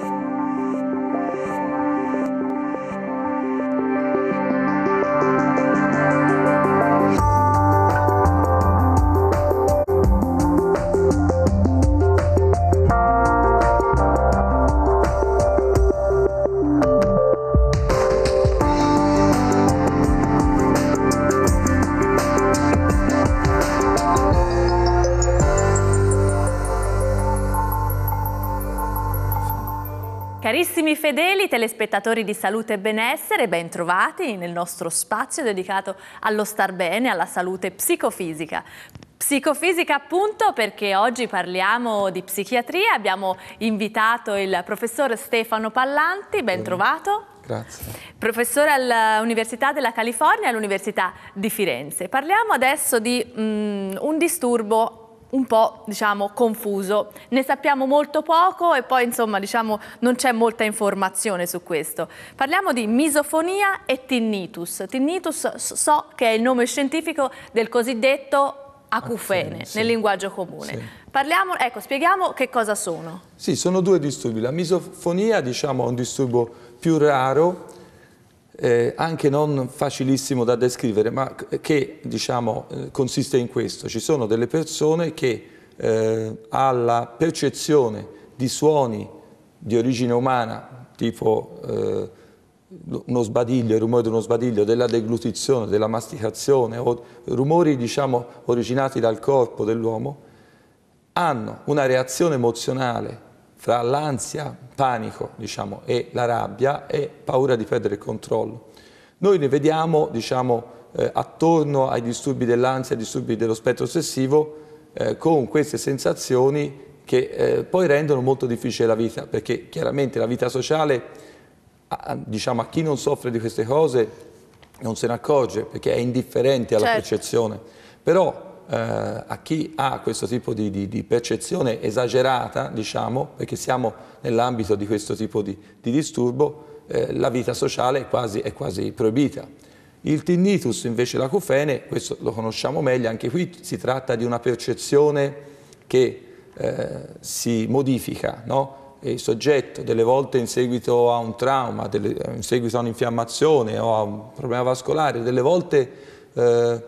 you fedeli telespettatori di Salute e Benessere, ben trovati nel nostro spazio dedicato allo star bene, alla salute psicofisica. Psicofisica appunto perché oggi parliamo di psichiatria, abbiamo invitato il professor Stefano Pallanti, ben trovato. Grazie. Professore all'Università della California e all'Università di Firenze. Parliamo adesso di um, un disturbo un po' diciamo, confuso. Ne sappiamo molto poco e poi insomma, diciamo, non c'è molta informazione su questo. Parliamo di misofonia e tinnitus. Tinnitus so che è il nome scientifico del cosiddetto acufene sì. nel linguaggio comune. Sì. Parliamo, ecco, spieghiamo che cosa sono. Sì, sono due disturbi. La misofonia diciamo, è un disturbo più raro eh, anche non facilissimo da descrivere, ma che diciamo, eh, consiste in questo. Ci sono delle persone che eh, alla percezione di suoni di origine umana, tipo eh, uno sbadiglio, il rumore di uno sbadiglio, della deglutizione, della masticazione, o rumori diciamo, originati dal corpo dell'uomo, hanno una reazione emozionale fra l'ansia, panico diciamo, e la rabbia e paura di perdere il controllo. Noi ne vediamo diciamo, eh, attorno ai disturbi dell'ansia, ai disturbi dello spettro ossessivo, eh, con queste sensazioni che eh, poi rendono molto difficile la vita, perché chiaramente la vita sociale, a, diciamo, a chi non soffre di queste cose non se ne accorge, perché è indifferente alla certo. percezione. Però eh, a chi ha questo tipo di, di, di percezione esagerata, diciamo, perché siamo nell'ambito di questo tipo di, di disturbo, eh, la vita sociale è quasi, è quasi proibita. Il tinnitus invece l'acufene, questo lo conosciamo meglio, anche qui si tratta di una percezione che eh, si modifica, no? il soggetto delle volte in seguito a un trauma, delle, in seguito a un'infiammazione o a un problema vascolare, delle volte eh,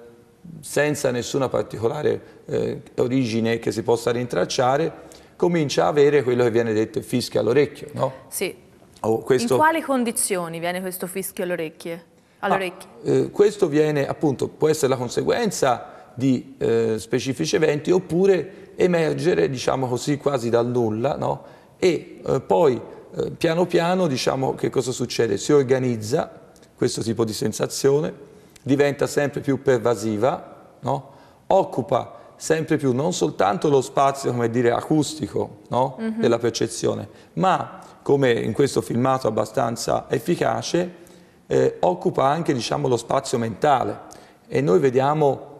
senza nessuna particolare eh, origine che si possa rintracciare, comincia a avere quello che viene detto il fischio all'orecchio, no? Sì. Oh, questo... In quali condizioni viene questo fischio ah, all'orecchio? All ah, eh, questo viene, appunto, può essere la conseguenza di eh, specifici eventi oppure emergere, diciamo così, quasi dal nulla, no? E eh, poi, eh, piano piano, diciamo, che cosa succede? Si organizza questo tipo di sensazione, diventa sempre più pervasiva, no? occupa sempre più non soltanto lo spazio come dire, acustico no? mm -hmm. della percezione, ma come in questo filmato abbastanza efficace, eh, occupa anche diciamo, lo spazio mentale e noi vediamo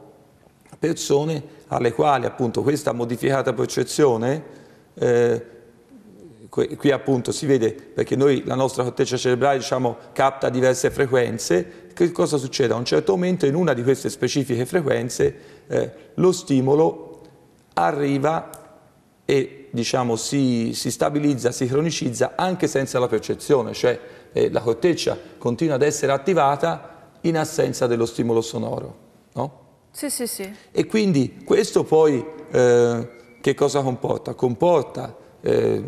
persone alle quali appunto questa modificata percezione, eh, qui appunto si vede perché noi la nostra corteccia cerebrale diciamo, capta diverse frequenze, che cosa succede? A un certo momento in una di queste specifiche frequenze eh, lo stimolo arriva e diciamo, si, si, stabilizza, si cronicizza anche senza la percezione, cioè eh, la corteccia continua ad essere attivata in assenza dello stimolo sonoro. No? Sì, sì, sì. E quindi questo poi eh, che cosa comporta? Comporta eh,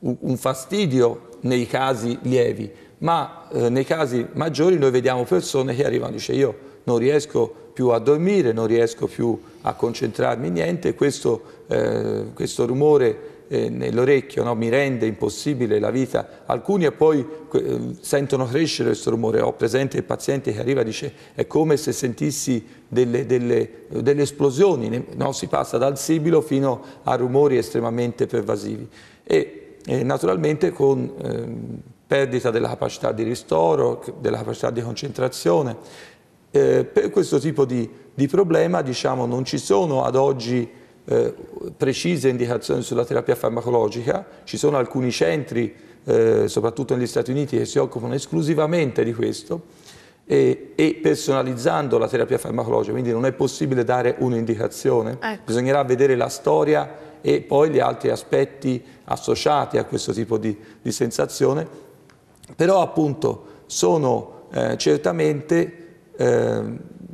un fastidio nei casi lievi, ma eh, nei casi maggiori noi vediamo persone che arrivano e dicono io non riesco più a dormire, non riesco più a concentrarmi in niente, questo, eh, questo rumore eh, nell'orecchio no? mi rende impossibile la vita. Alcuni e poi eh, sentono crescere questo rumore, ho presente il paziente che arriva e dice è come se sentissi delle, delle, delle esplosioni, no? si passa dal sibilo fino a rumori estremamente pervasivi. E naturalmente con ehm, perdita della capacità di ristoro, della capacità di concentrazione. Eh, per questo tipo di, di problema diciamo, non ci sono ad oggi eh, precise indicazioni sulla terapia farmacologica, ci sono alcuni centri, eh, soprattutto negli Stati Uniti, che si occupano esclusivamente di questo e, e personalizzando la terapia farmacologica, quindi non è possibile dare un'indicazione, ecco. bisognerà vedere la storia e poi gli altri aspetti associati a questo tipo di, di sensazione però appunto sono eh, certamente eh,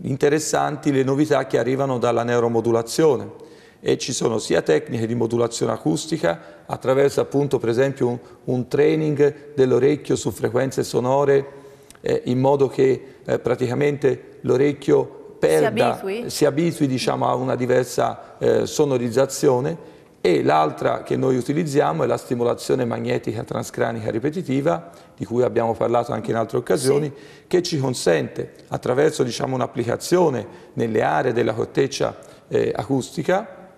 interessanti le novità che arrivano dalla neuromodulazione e ci sono sia tecniche di modulazione acustica attraverso appunto per esempio un, un training dell'orecchio su frequenze sonore eh, in modo che eh, praticamente l'orecchio perda, si abitui, si abitui diciamo, a una diversa eh, sonorizzazione e l'altra che noi utilizziamo è la stimolazione magnetica transcranica ripetitiva, di cui abbiamo parlato anche in altre occasioni, sì. che ci consente, attraverso diciamo, un'applicazione nelle aree della corteccia eh, acustica,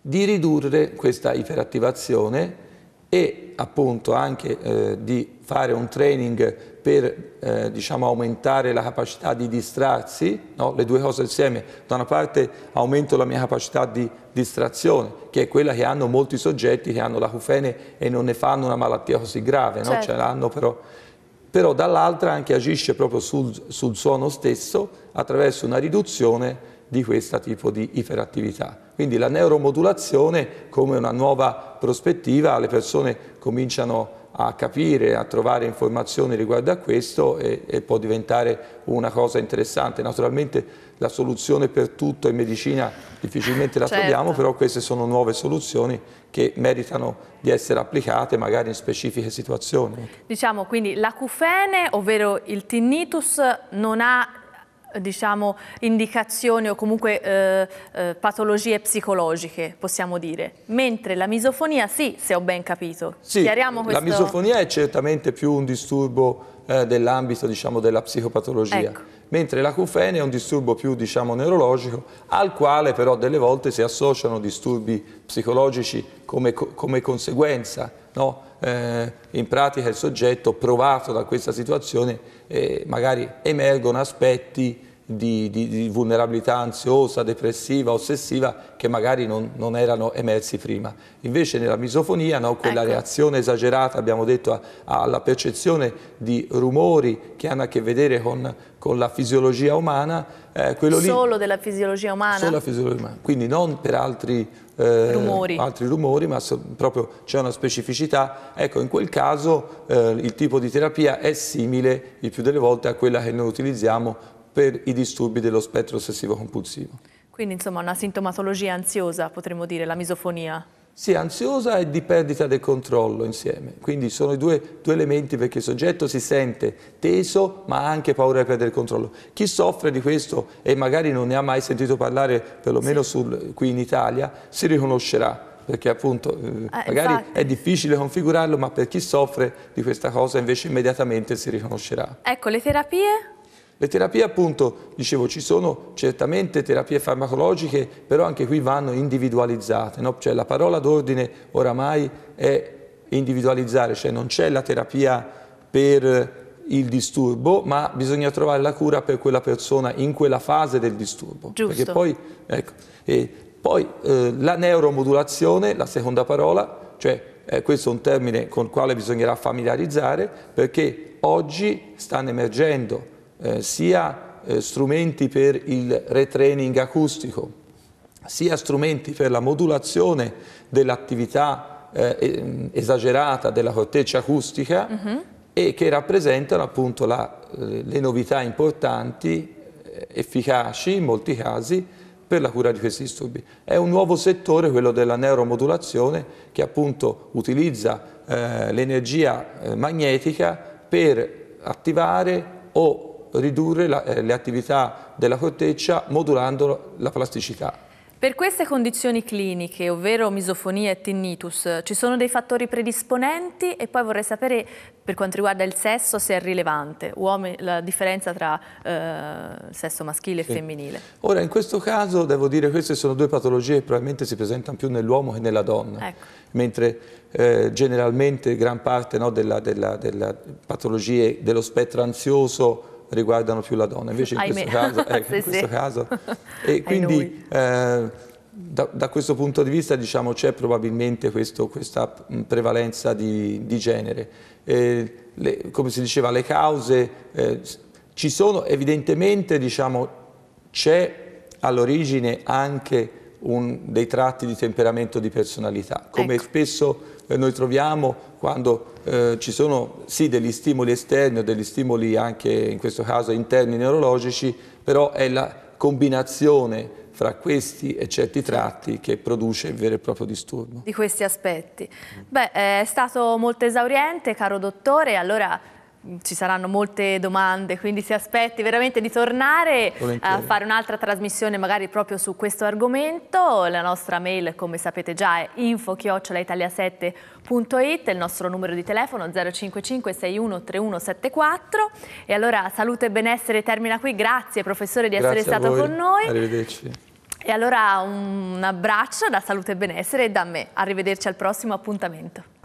di ridurre questa iperattivazione e appunto anche eh, di fare un training per eh, diciamo, aumentare la capacità di distrarsi, no? le due cose insieme. Da una parte aumento la mia capacità di distrazione, che è quella che hanno molti soggetti che hanno l'acufene e non ne fanno una malattia così grave, no? certo. ce l'hanno però. Però dall'altra anche agisce proprio sul, sul suono stesso attraverso una riduzione di questo tipo di iperattività. Quindi la neuromodulazione come una nuova prospettiva, le persone cominciano a a capire, a trovare informazioni riguardo a questo e, e, può diventare una cosa interessante. Naturalmente la soluzione per tutto in medicina difficilmente la certo. troviamo, però queste sono nuove soluzioni che meritano di essere applicate magari in specifiche situazioni. Diciamo quindi l'acufene, ovvero il tinnitus, non ha diciamo, indicazioni o comunque eh, eh, patologie psicologiche, possiamo dire. Mentre la misofonia sì, se ho ben capito. Sì, Chiariamo questo... la misofonia è certamente più un disturbo eh, dell'ambito diciamo, della psicopatologia. Ecco. Mentre l'acufene è un disturbo più diciamo, neurologico, al quale però delle volte si associano disturbi psicologici come, come conseguenza no? eh, in pratica il soggetto provato da questa situazione eh, magari emergono aspetti di, di, di, vulnerabilità ansiosa, depressiva, ossessiva che magari non, non erano emersi prima. Invece nella misofonia, no, quella ecco. reazione esagerata, abbiamo detto, a, alla percezione di rumori che hanno a che vedere con, con la fisiologia umana, eh, quello solo lì... Solo della fisiologia umana? Solo la fisiologia umana, quindi non per altri eh, rumori. altri rumori, ma proprio c'è una specificità. Ecco, in quel caso eh, il tipo di terapia è simile il più delle volte a quella che noi utilizziamo per i disturbi dello spettro ossessivo compulsivo. Quindi insomma una sintomatologia ansiosa potremmo dire, la misofonia. Sì, ansiosa e di perdita del controllo insieme. Quindi sono i due, due, elementi perché il soggetto si sente teso ma ha anche paura di perdere il controllo. Chi soffre di questo e magari non ne ha mai sentito parlare, perlomeno sì. sul, qui in Italia, si riconoscerà perché appunto eh, eh magari infatti. è difficile configurarlo ma per chi soffre di questa cosa invece immediatamente si riconoscerà. Ecco, le terapie? Le terapie appunto, dicevo, ci sono certamente terapie farmacologiche, però anche qui vanno individualizzate, no? cioè la parola d'ordine oramai è individualizzare, cioè non c'è la terapia per il disturbo, ma bisogna trovare la cura per quella persona in quella fase del disturbo. Giusto. Perché poi, ecco, e poi eh, la neuromodulazione, la seconda parola, cioè eh, questo è un termine con il quale bisognerà familiarizzare perché oggi stanno emergendo eh, sia eh, strumenti per il retraining acustico, sia strumenti per la modulazione dell'attività eh, mm, esagerata della corteccia acustica uh mhm. -huh. e che rappresentano appunto la, eh, le novità importanti, eh, efficaci in molti casi, per la cura di questi disturbi. È un nuovo settore, quello della neuromodulazione, che appunto utilizza eh, l'energia eh, magnetica per attivare o ridurre la, eh, le attività della corteccia modulando la plasticità. Per queste condizioni cliniche, ovvero misofonia e tinnitus, ci sono dei fattori predisponenti e poi vorrei sapere per quanto riguarda il sesso se è rilevante, uomini, la differenza tra eh, sesso maschile sì. e femminile. Ora in questo caso devo dire che queste sono due patologie che probabilmente si presentano più nell'uomo che nella donna, ecco. mentre eh, generalmente gran parte no, delle patologie dello spettro ansioso riguardano più la donna, invece in Ahimè. questo caso... Eh, sì, in questo sì. caso e quindi eh, da, da, questo punto di vista diciamo, c'è probabilmente questo, questa prevalenza di, di genere. Eh, le, come si diceva, le cause eh, ci sono, evidentemente diciamo, c'è all'origine anche un, dei tratti di temperamento di personalità, come ecco. spesso eh, noi troviamo quando eh, ci sono sì degli stimoli esterni o degli stimoli anche in questo caso interni neurologici, però è la combinazione fra questi e certi tratti che produce il vero e proprio disturbo. Di questi aspetti. Beh, eh, è stato molto esauriente, caro dottore, allora ci saranno molte domande, quindi si aspetti veramente di tornare eh, Volentieri. a fare un'altra trasmissione magari proprio su questo argomento. La nostra mail, come sapete già, è info-italia7.it, il nostro numero di telefono 055 61 3174. E allora salute e benessere termina qui. Grazie professore di Grazie essere stato voi. con noi. Arrivederci. E allora un abbraccio da salute e benessere e da me. Arrivederci al prossimo appuntamento.